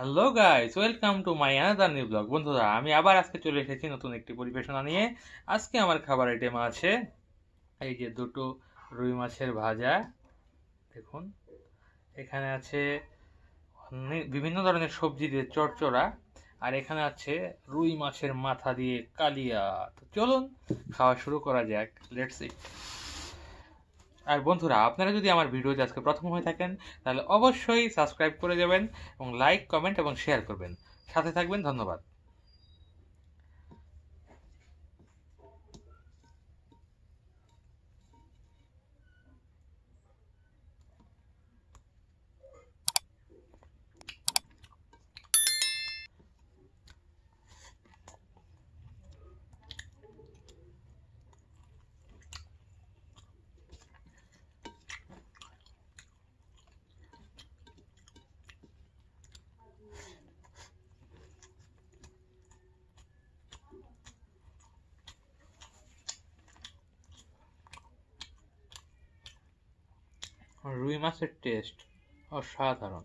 Hello guys welcome to my another new blog বন্ধুরা আমি আবার আজকে চলে এসেছি নতুন একটি পরিবেশনা নিয়ে আজকে আমার খাবার আইটেম আছে এই যে দুটো রুই মাছের ভাজা দেখুন এখানে আছে বিভিন্ন ধরনের সবজি দিয়ে চড়চড়া আর এখানে আছে রুই মাছের মাথা দিয়ে কালিয়া তো চলুন খাওয়া শুরু করা যাক লেটস ইট আর বন্ধুরা আপনারা যদি আমার ভিডিওতে আজকে প্রথম হয়ে থাকেন তাহলে অবশ্যই সাবস্ক্রাইব করে যাবেন এবং লাইক কমেন্ট এবং শেয়ার করবেন সাথে থাকবেন ধন্যবাদ রুই মাছের টেস্ট অসাধারণ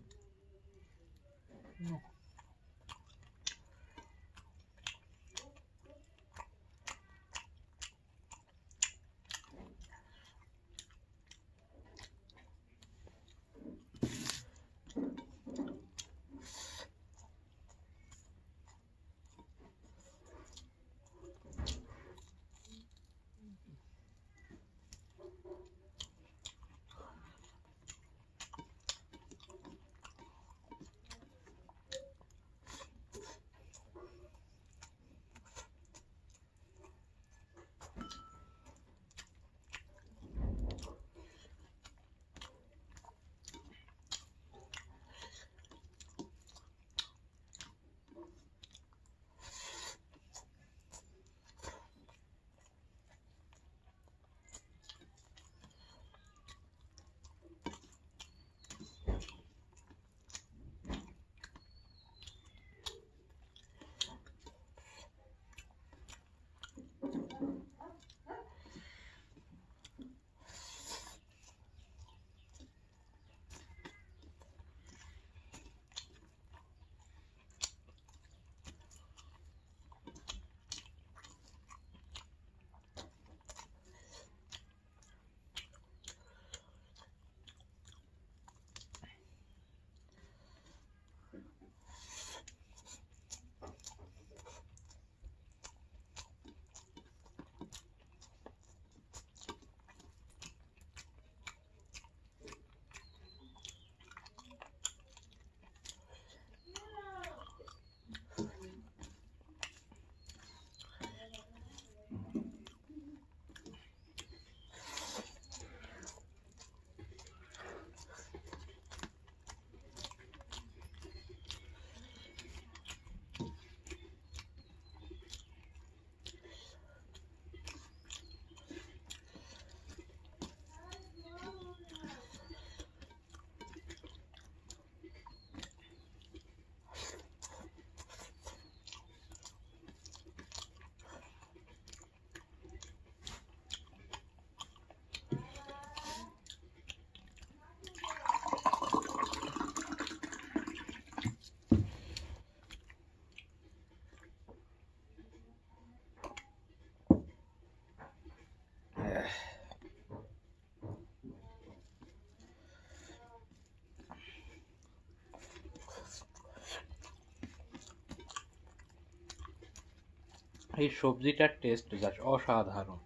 এই সবজিটার টেস্ট জাস্ট অসাধারণ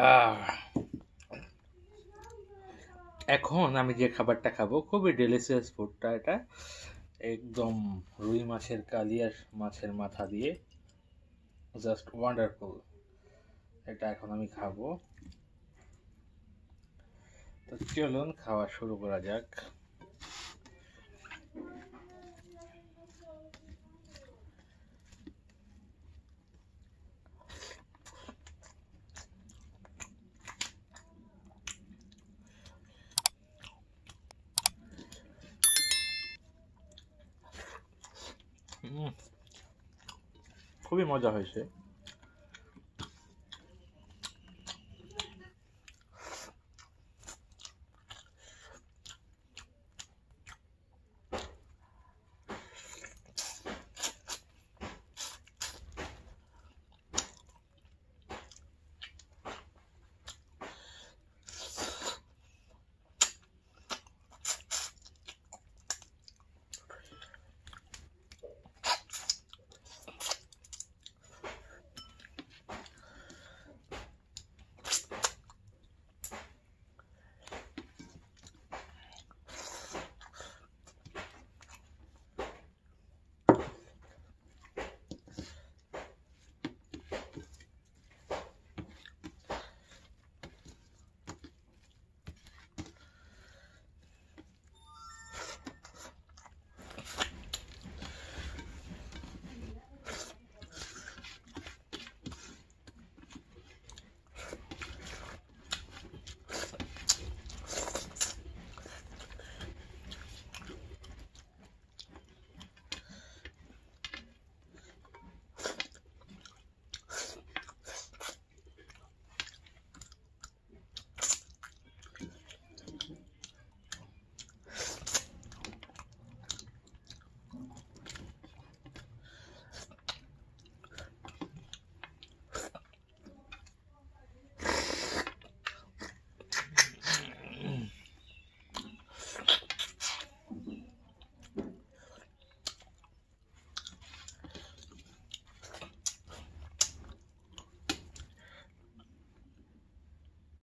Ah. এখন আমি যে খাবারটা খাবো খুবই ডেলিশিয়াস ফুডটা এটা একদম রুই মাছের কালিয়ার মাছের মাথা দিয়ে জাস্ট ওয়ান্ডারফুল এটা এখন আমি খাবো তো চলুন খাওয়া শুরু করা যাক খুবই মজা হয়েছে